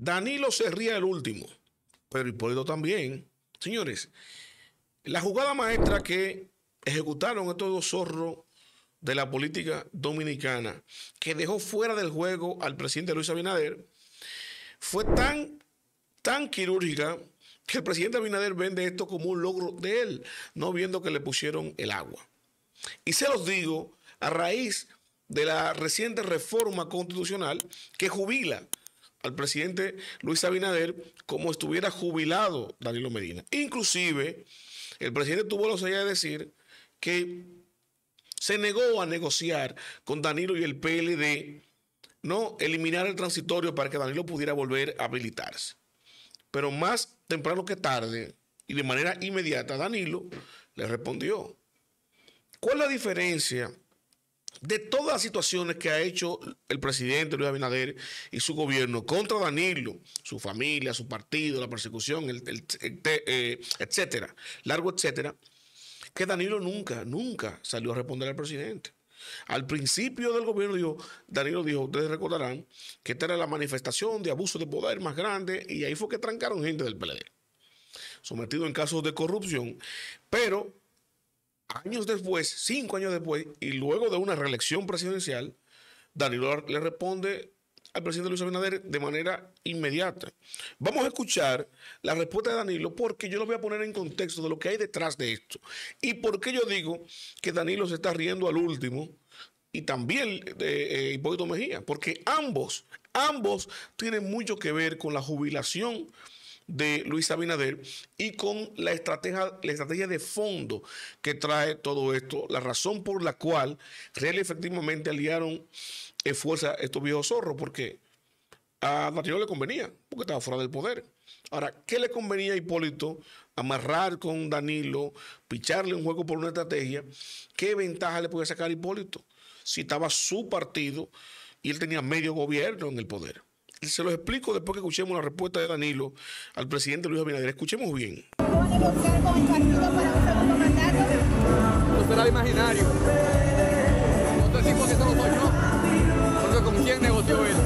Danilo se ría el último, pero Hipólito también. Señores, la jugada maestra que ejecutaron estos dos zorros de la política dominicana, que dejó fuera del juego al presidente Luis Abinader, fue tan, tan quirúrgica que el presidente Abinader vende esto como un logro de él, no viendo que le pusieron el agua. Y se los digo a raíz de la reciente reforma constitucional que jubila al presidente Luis Abinader como estuviera jubilado Danilo Medina. Inclusive, el presidente tuvo la osadía de decir que se negó a negociar con Danilo y el PLD, no eliminar el transitorio para que Danilo pudiera volver a habilitarse. Pero más temprano que tarde y de manera inmediata, Danilo le respondió. ¿Cuál es la diferencia de todas las situaciones que ha hecho el presidente Luis Abinader y su gobierno contra Danilo, su familia, su partido, la persecución, eh, etcétera, largo etcétera, que Danilo nunca, nunca salió a responder al presidente. Al principio del gobierno Danilo dijo, ustedes recordarán que esta era la manifestación de abuso de poder más grande y ahí fue que trancaron gente del PLD, sometido en casos de corrupción, pero años después, cinco años después, y luego de una reelección presidencial, Danilo le responde al presidente Luis Abinader de manera inmediata. Vamos a escuchar la respuesta de Danilo porque yo lo voy a poner en contexto de lo que hay detrás de esto. Y por qué yo digo que Danilo se está riendo al último y también de eh, Hipólito Mejía, porque ambos, ambos tienen mucho que ver con la jubilación de Luis Abinader y con la estrategia, la estrategia de fondo que trae todo esto, la razón por la cual realmente efectivamente aliaron en eh, fuerza estos viejos zorros, porque a Darío le convenía, porque estaba fuera del poder. Ahora, ¿qué le convenía a Hipólito amarrar con Danilo, picharle un juego por una estrategia? ¿Qué ventaja le podía sacar a Hipólito? Si estaba su partido y él tenía medio gobierno en el poder se los explico después que escuchemos la respuesta de Danilo al presidente Luis Abinader. Escuchemos bien. con el partido para mandato? No será imaginario. te tipo que se lo soy Porque con quién negoció él.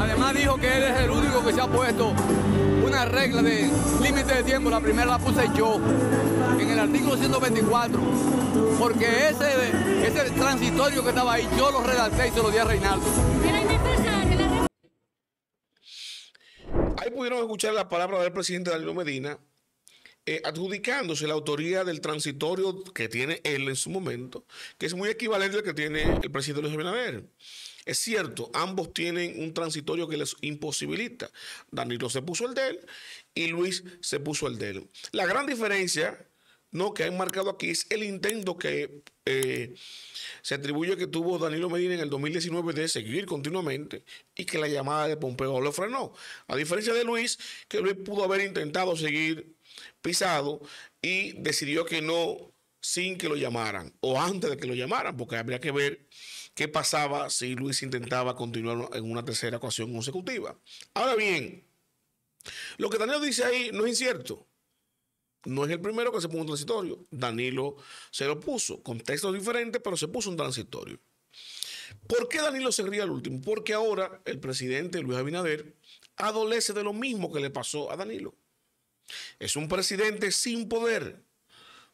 Además dijo que él es el único que se ha puesto una regla de límite de tiempo. La primera la puse yo en el artículo 124. Porque ese, ese transitorio que estaba ahí, yo lo redacté y se lo di a Reinaldo. escuchar la palabra del presidente Danilo Medina eh, adjudicándose la autoría del transitorio que tiene él en su momento, que es muy equivalente al que tiene el presidente Luis Abinader. Es cierto, ambos tienen un transitorio que les imposibilita. Danilo se puso el de él y Luis se puso el de La gran diferencia no, que han marcado aquí es el intento que eh, se atribuye que tuvo Danilo Medina en el 2019 de seguir continuamente y que la llamada de Pompeo lo frenó. A diferencia de Luis, que Luis pudo haber intentado seguir pisado y decidió que no sin que lo llamaran o antes de que lo llamaran, porque habría que ver qué pasaba si Luis intentaba continuar en una tercera ocasión consecutiva. Ahora bien, lo que Danilo dice ahí no es incierto. No es el primero que se puso un transitorio. Danilo se lo puso. Contexto diferente, pero se puso un transitorio. ¿Por qué Danilo se sería el último? Porque ahora el presidente Luis Abinader adolece de lo mismo que le pasó a Danilo. Es un presidente sin poder,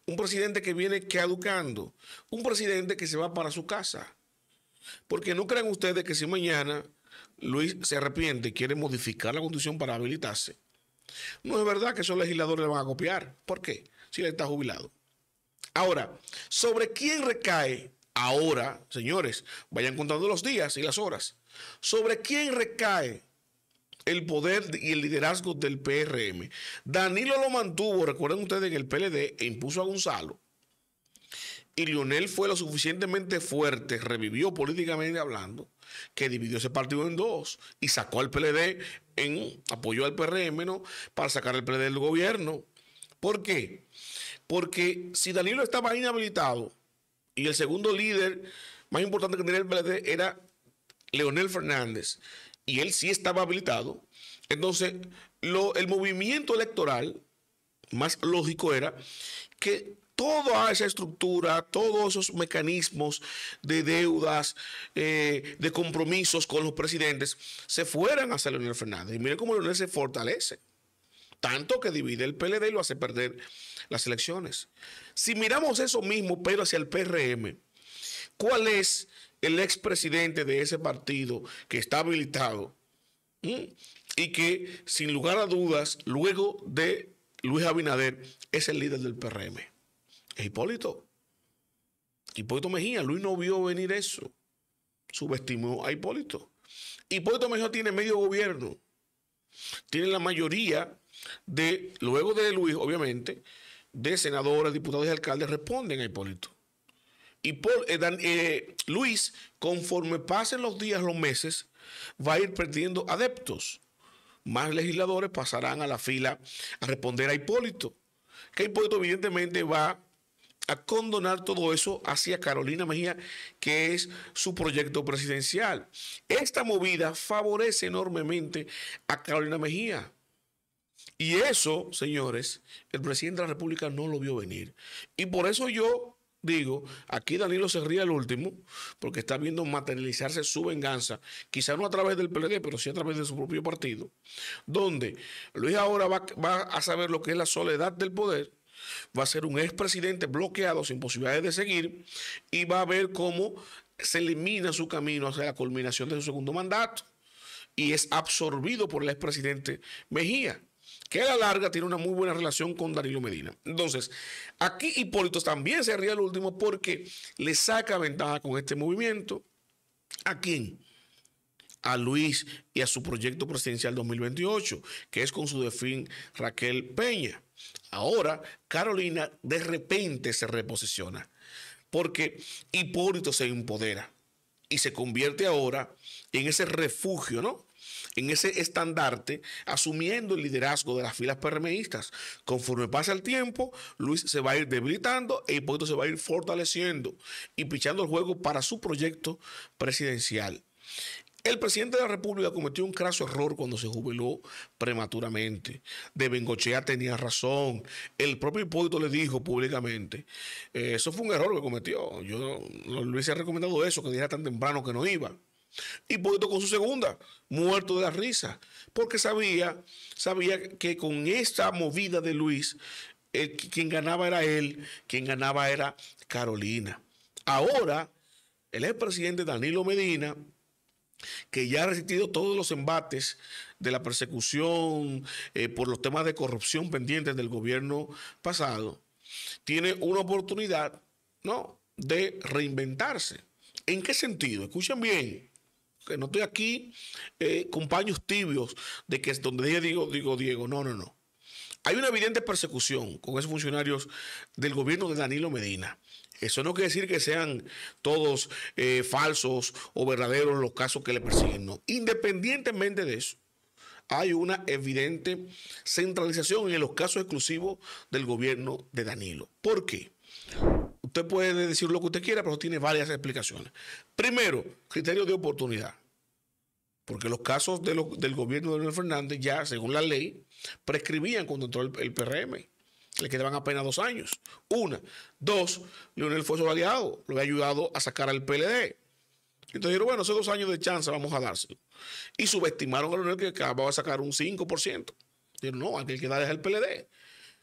un presidente que viene caducando, un presidente que se va para su casa. Porque no crean ustedes que si mañana Luis se arrepiente y quiere modificar la constitución para habilitarse, no es verdad que esos legisladores le van a copiar. ¿Por qué? Si él está jubilado. Ahora, ¿sobre quién recae ahora, señores? Vayan contando los días y las horas. ¿Sobre quién recae el poder y el liderazgo del PRM? Danilo lo mantuvo, recuerden ustedes, en el PLD e impuso a Gonzalo. Y Lionel fue lo suficientemente fuerte, revivió políticamente hablando, que dividió ese partido en dos y sacó al PLD en apoyo al PRM, ¿no? Para sacar el PLD del gobierno. ¿Por qué? Porque si Danilo estaba inhabilitado y el segundo líder más importante que tenía el PLD era Leonel Fernández, y él sí estaba habilitado, entonces lo, el movimiento electoral más lógico era que toda esa estructura, todos esos mecanismos de deudas, eh, de compromisos con los presidentes, se fueran hacia Leonel Fernández. Y mire cómo Leonel se fortalece. Tanto que divide el PLD y lo hace perder las elecciones. Si miramos eso mismo, pero hacia el PRM, ¿cuál es el expresidente de ese partido que está habilitado y que, sin lugar a dudas, luego de Luis Abinader, es el líder del PRM? Hipólito. Hipólito Mejía, Luis no vio venir eso. Subestimó a Hipólito. Hipólito Mejía tiene medio gobierno. Tiene la mayoría de, luego de Luis, obviamente, de senadores, diputados y alcaldes responden a Hipólito. Y eh, eh, Luis, conforme pasen los días, los meses, va a ir perdiendo adeptos. Más legisladores pasarán a la fila a responder a Hipólito, que Hipólito evidentemente va a condonar todo eso hacia Carolina Mejía, que es su proyecto presidencial. Esta movida favorece enormemente a Carolina Mejía. Y eso, señores, el presidente de la República no lo vio venir. Y por eso yo digo, aquí Danilo se ría el último, porque está viendo materializarse su venganza, quizá no a través del PLD, pero sí a través de su propio partido, donde Luis ahora va, va a saber lo que es la soledad del poder va a ser un expresidente bloqueado sin posibilidades de seguir y va a ver cómo se elimina su camino hacia la culminación de su segundo mandato y es absorbido por el expresidente Mejía, que a la larga tiene una muy buena relación con Danilo Medina. Entonces, aquí Hipólito también se ríe al último porque le saca ventaja con este movimiento. ¿A quién? a Luis y a su proyecto presidencial 2028, que es con su defín Raquel Peña. Ahora, Carolina de repente se reposiciona, porque Hipólito se empodera y se convierte ahora en ese refugio, ¿no? En ese estandarte, asumiendo el liderazgo de las filas permeístas. Conforme pasa el tiempo, Luis se va a ir debilitando e Hipólito se va a ir fortaleciendo y pichando el juego para su proyecto presidencial. El presidente de la República cometió un craso error cuando se jubiló prematuramente. De Bengochea tenía razón. El propio Hipólito le dijo públicamente. Eh, eso fue un error que cometió. Yo no, le hubiese recomendado eso, que dijera tan temprano que no iba. Hipólito con su segunda, muerto de la risa, porque sabía, sabía que con esta movida de Luis, quien ganaba era él, quien ganaba era Carolina. Ahora, el expresidente Danilo Medina que ya ha resistido todos los embates de la persecución eh, por los temas de corrupción pendientes del gobierno pasado, tiene una oportunidad, ¿no?, de reinventarse. ¿En qué sentido? Escuchen bien, que no estoy aquí eh, con paños tibios de que es donde digo, digo Diego, no, no, no. Hay una evidente persecución con esos funcionarios del gobierno de Danilo Medina. Eso no quiere decir que sean todos eh, falsos o verdaderos los casos que le persiguen, no. Independientemente de eso, hay una evidente centralización en los casos exclusivos del gobierno de Danilo. ¿Por qué? Usted puede decir lo que usted quiera, pero tiene varias explicaciones. Primero, criterio de oportunidad. Porque los casos del gobierno de Daniel Fernández ya, según la ley, prescribían cuando entró el, el PRM le quedaban apenas dos años. Una. Dos, Leonel fue su aliado, lo había ayudado a sacar al PLD. Entonces dijeron, bueno, esos dos años de chance vamos a dárselo. Y subestimaron a Leonel que acababa de sacar un 5%. Dijeron, no, aquel que da es el PLD,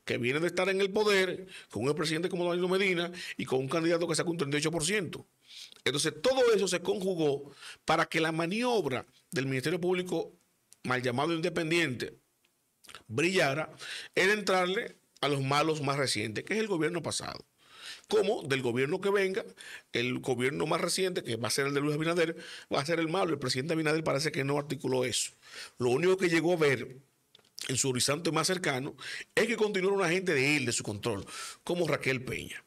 que viene de estar en el poder con un presidente como Danilo Medina y con un candidato que saca un 38%. Entonces todo eso se conjugó para que la maniobra del Ministerio Público, mal llamado independiente, brillara, en entrarle a los malos más recientes, que es el gobierno pasado. Como del gobierno que venga, el gobierno más reciente, que va a ser el de Luis Abinader, va a ser el malo. El presidente Abinader parece que no articuló eso. Lo único que llegó a ver en su horizonte más cercano es que continuó una gente de él, de su control, como Raquel Peña.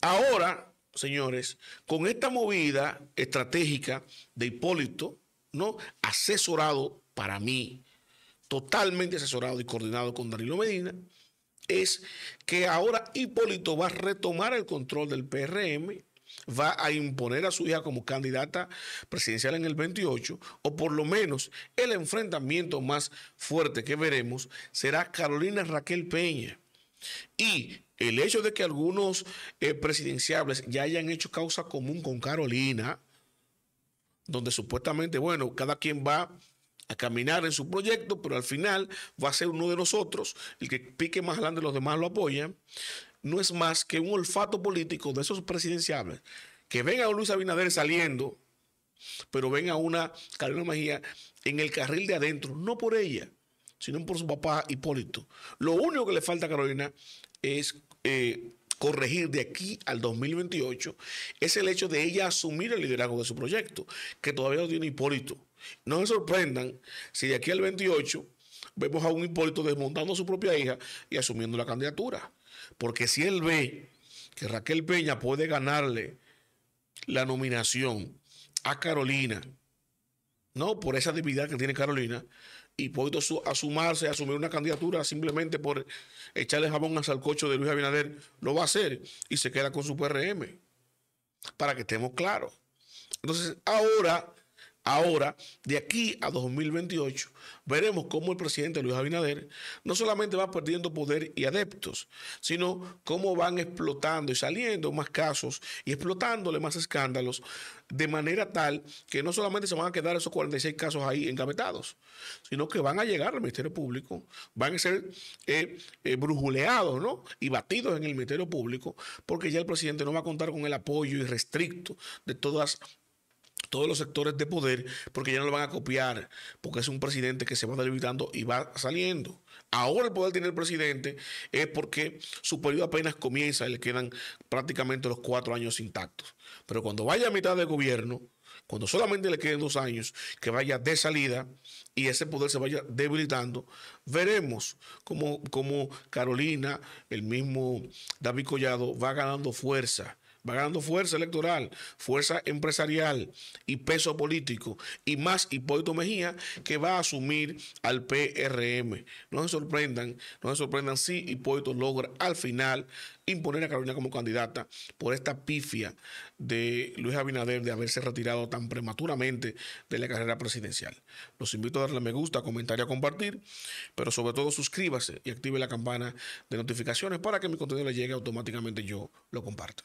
Ahora, señores, con esta movida estratégica de Hipólito, ¿no? Asesorado para mí, totalmente asesorado y coordinado con Danilo Medina, es que ahora Hipólito va a retomar el control del PRM, va a imponer a su hija como candidata presidencial en el 28, o por lo menos el enfrentamiento más fuerte que veremos será Carolina Raquel Peña. Y el hecho de que algunos eh, presidenciables ya hayan hecho causa común con Carolina, donde supuestamente, bueno, cada quien va a caminar en su proyecto, pero al final va a ser uno de nosotros, el que pique más adelante los demás lo apoyan, no es más que un olfato político de esos presidenciales que venga a Luis Abinader saliendo, pero ven a una Carolina Mejía en el carril de adentro, no por ella, sino por su papá Hipólito. Lo único que le falta a Carolina es eh, corregir de aquí al 2028 es el hecho de ella asumir el liderazgo de su proyecto, que todavía no tiene Hipólito. No se sorprendan si de aquí al 28 vemos a un Hipólito desmontando a su propia hija y asumiendo la candidatura. Porque si él ve que Raquel Peña puede ganarle la nominación a Carolina, no por esa debilidad que tiene Carolina, y puede a sumarse, asumir una candidatura simplemente por echarle jabón al salcocho de Luis Abinader, lo va a hacer y se queda con su PRM. Para que estemos claros. Entonces, ahora Ahora, de aquí a 2028, veremos cómo el presidente Luis Abinader no solamente va perdiendo poder y adeptos, sino cómo van explotando y saliendo más casos y explotándole más escándalos, de manera tal que no solamente se van a quedar esos 46 casos ahí engavetados, sino que van a llegar al Ministerio Público, van a ser eh, eh, brujuleados ¿no? y batidos en el Ministerio Público, porque ya el presidente no va a contar con el apoyo irrestricto de todas todos los sectores de poder, porque ya no lo van a copiar, porque es un presidente que se va debilitando y va saliendo. Ahora el poder tiene el presidente es porque su periodo apenas comienza y le quedan prácticamente los cuatro años intactos. Pero cuando vaya a mitad de gobierno, cuando solamente le queden dos años, que vaya de salida y ese poder se vaya debilitando, veremos como cómo Carolina, el mismo David Collado, va ganando fuerza va ganando fuerza electoral, fuerza empresarial y peso político, y más Hipólito Mejía que va a asumir al PRM. No se sorprendan, no se sorprendan si Hipólito logra al final imponer a Carolina como candidata por esta pifia de Luis Abinader de haberse retirado tan prematuramente de la carrera presidencial. Los invito a darle me gusta, comentar y a compartir, pero sobre todo suscríbase y active la campana de notificaciones para que mi contenido le llegue automáticamente yo lo comparto.